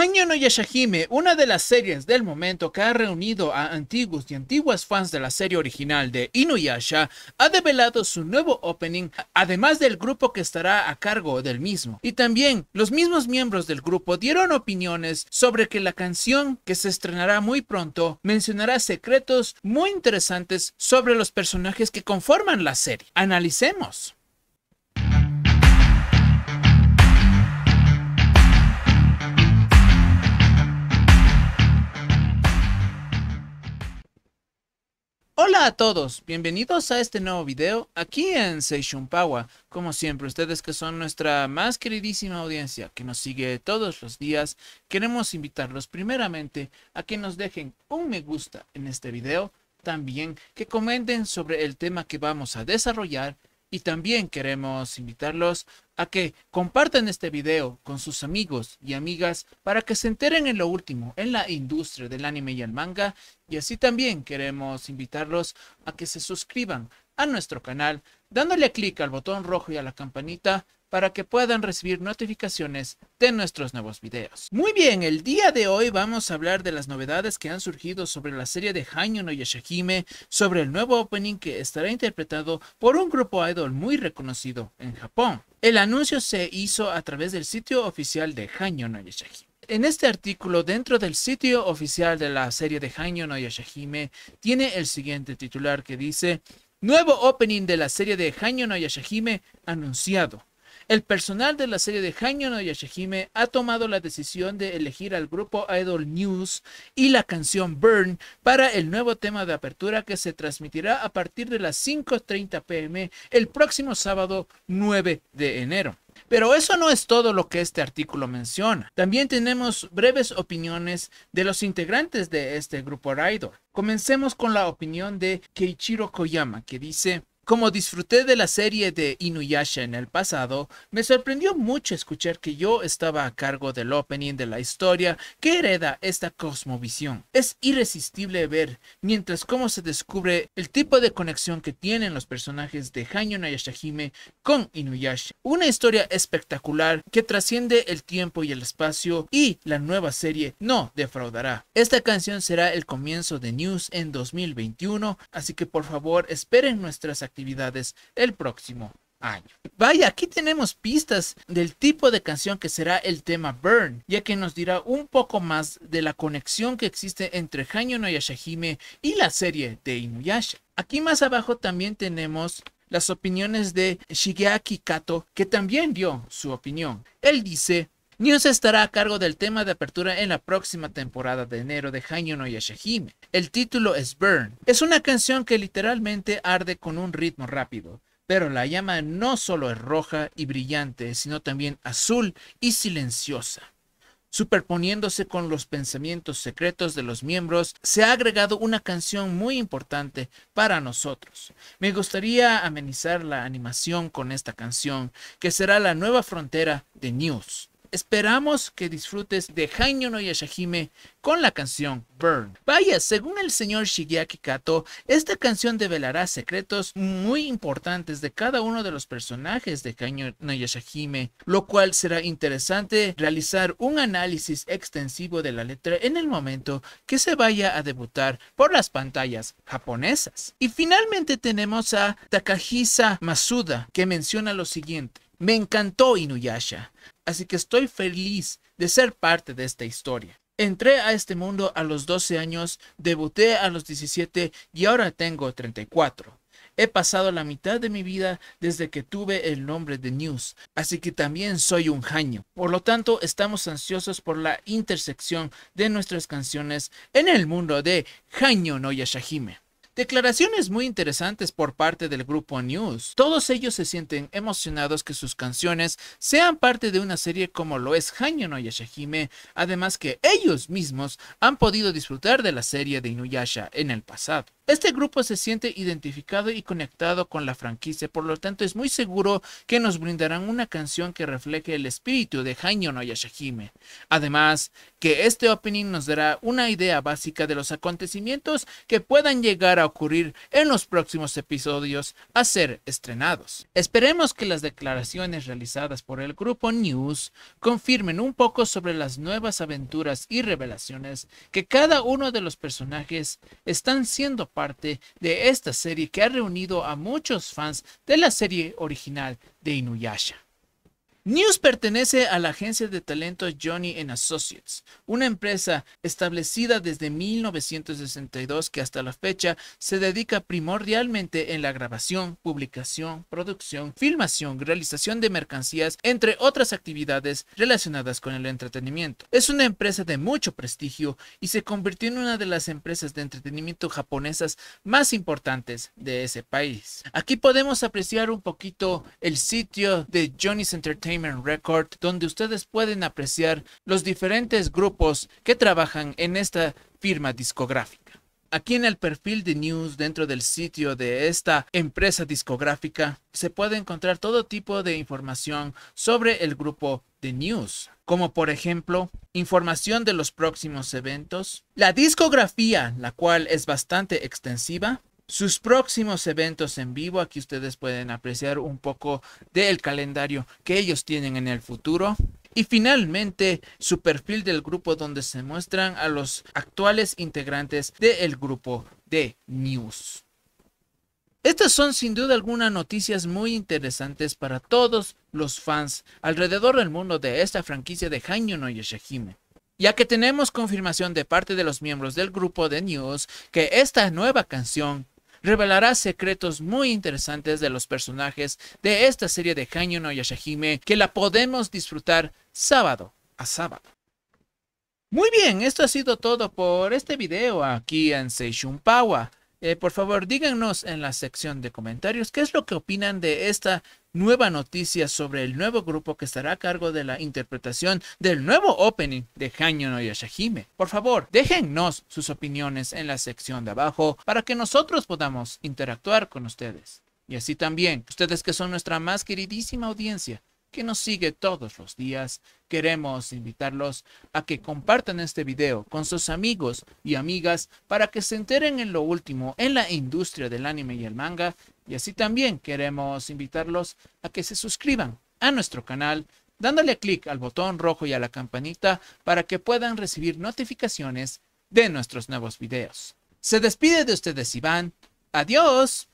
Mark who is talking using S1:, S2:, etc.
S1: Hanyo no Yashahime, una de las series del momento que ha reunido a antiguos y antiguas fans de la serie original de Inuyasha, ha develado su nuevo opening, además del grupo que estará a cargo del mismo. Y también los mismos miembros del grupo dieron opiniones sobre que la canción que se estrenará muy pronto mencionará secretos muy interesantes sobre los personajes que conforman la serie. Analicemos. Hola a todos, bienvenidos a este nuevo video aquí en Power. Como siempre, ustedes que son nuestra más queridísima audiencia que nos sigue todos los días, queremos invitarlos primeramente a que nos dejen un me gusta en este video, también que comenten sobre el tema que vamos a desarrollar y también queremos invitarlos a que compartan este video con sus amigos y amigas para que se enteren en lo último en la industria del anime y el manga. Y así también queremos invitarlos a que se suscriban a nuestro canal dándole clic al botón rojo y a la campanita para que puedan recibir notificaciones de nuestros nuevos videos. Muy bien, el día de hoy vamos a hablar de las novedades que han surgido sobre la serie de Hanyu no Yashahime, sobre el nuevo opening que estará interpretado por un grupo idol muy reconocido en Japón. El anuncio se hizo a través del sitio oficial de Hanyu no Yashahime. En este artículo, dentro del sitio oficial de la serie de Hanyu no Yashahime, tiene el siguiente titular que dice Nuevo opening de la serie de Hanyo no Yashahime anunciado. El personal de la serie de Hanyo no Yashihime ha tomado la decisión de elegir al grupo Idol News y la canción Burn para el nuevo tema de apertura que se transmitirá a partir de las 5.30 pm el próximo sábado 9 de enero. Pero eso no es todo lo que este artículo menciona. También tenemos breves opiniones de los integrantes de este grupo Idol. Comencemos con la opinión de Keichiro Koyama, que dice, como disfruté de la serie de Inuyasha en el pasado, me sorprendió mucho escuchar que yo estaba a cargo del opening de la historia que hereda esta cosmovisión. Es irresistible ver mientras cómo se descubre el tipo de conexión que tienen los personajes de Hanyo Yashahime con Inuyasha. Una historia espectacular que trasciende el tiempo y el espacio y la nueva serie no defraudará. Esta canción será el comienzo de News en 2021, así que por favor esperen nuestras actividades actividades el próximo año. Vaya, aquí tenemos pistas del tipo de canción que será el tema Burn, ya que nos dirá un poco más de la conexión que existe entre Hanyo no Yashahime y la serie de Inuyasha. Aquí más abajo también tenemos las opiniones de Shigeaki Kato, que también dio su opinión. Él dice, News estará a cargo del tema de apertura en la próxima temporada de enero de Hanyo no El título es Burn. Es una canción que literalmente arde con un ritmo rápido, pero la llama no solo es roja y brillante, sino también azul y silenciosa superponiéndose con los pensamientos secretos de los miembros, se ha agregado una canción muy importante para nosotros. Me gustaría amenizar la animación con esta canción, que será la nueva frontera de News. Esperamos que disfrutes de Haino no Yashahime con la canción Burn. Vaya, según el señor Shigeaki Kato, esta canción develará secretos muy importantes de cada uno de los personajes de Haino no Yashahime, lo cual será interesante realizar un análisis extensivo de la letra en el momento que se vaya a debutar por las pantallas japonesas. Y finalmente tenemos a Takahisa Masuda, que menciona lo siguiente. Me encantó Inuyasha, así que estoy feliz de ser parte de esta historia. Entré a este mundo a los 12 años, debuté a los 17 y ahora tengo 34. He pasado la mitad de mi vida desde que tuve el nombre de News, así que también soy un jaño. Por lo tanto, estamos ansiosos por la intersección de nuestras canciones en el mundo de Jaño no Declaraciones muy interesantes por parte del grupo News. Todos ellos se sienten emocionados que sus canciones sean parte de una serie como lo es Hanyo no Yashahime, además que ellos mismos han podido disfrutar de la serie de Inuyasha en el pasado. Este grupo se siente identificado y conectado con la franquicia, por lo tanto es muy seguro que nos brindarán una canción que refleje el espíritu de Hanyo no Yashahime. Además, que este opening nos dará una idea básica de los acontecimientos que puedan llegar a ocurrir en los próximos episodios a ser estrenados. Esperemos que las declaraciones realizadas por el grupo News confirmen un poco sobre las nuevas aventuras y revelaciones que cada uno de los personajes están siendo parte de esta serie que ha reunido a muchos fans de la serie original de Inuyasha. News pertenece a la agencia de talento Johnny ⁇ Associates, una empresa establecida desde 1962 que hasta la fecha se dedica primordialmente en la grabación, publicación, producción, filmación, realización de mercancías, entre otras actividades relacionadas con el entretenimiento. Es una empresa de mucho prestigio y se convirtió en una de las empresas de entretenimiento japonesas más importantes de ese país. Aquí podemos apreciar un poquito el sitio de Johnny's Entertainment Record, donde ustedes pueden apreciar los diferentes grupos que trabajan en esta firma discográfica. Aquí en el perfil de news dentro del sitio de esta empresa discográfica se puede encontrar todo tipo de información sobre el grupo de news, como por ejemplo información de los próximos eventos, la discografía, la cual es bastante extensiva, sus próximos eventos en vivo. Aquí ustedes pueden apreciar un poco del calendario que ellos tienen en el futuro. Y finalmente, su perfil del grupo donde se muestran a los actuales integrantes del grupo de News. Estas son sin duda alguna noticias muy interesantes para todos los fans alrededor del mundo de esta franquicia de Hanyu no Yashahime ya que tenemos confirmación de parte de los miembros del grupo de News que esta nueva canción revelará secretos muy interesantes de los personajes de esta serie de Hanyu no Yashahime que la podemos disfrutar sábado a sábado. Muy bien, esto ha sido todo por este video aquí en Seishun Power. Eh, por favor, díganos en la sección de comentarios qué es lo que opinan de esta nueva noticia sobre el nuevo grupo que estará a cargo de la interpretación del nuevo opening de Hanyo no Por favor, déjennos sus opiniones en la sección de abajo para que nosotros podamos interactuar con ustedes. Y así también, ustedes que son nuestra más queridísima audiencia, que nos sigue todos los días, queremos invitarlos a que compartan este video con sus amigos y amigas para que se enteren en lo último en la industria del anime y el manga. Y así también queremos invitarlos a que se suscriban a nuestro canal dándole clic al botón rojo y a la campanita para que puedan recibir notificaciones de nuestros nuevos videos. Se despide de ustedes Iván. Adiós.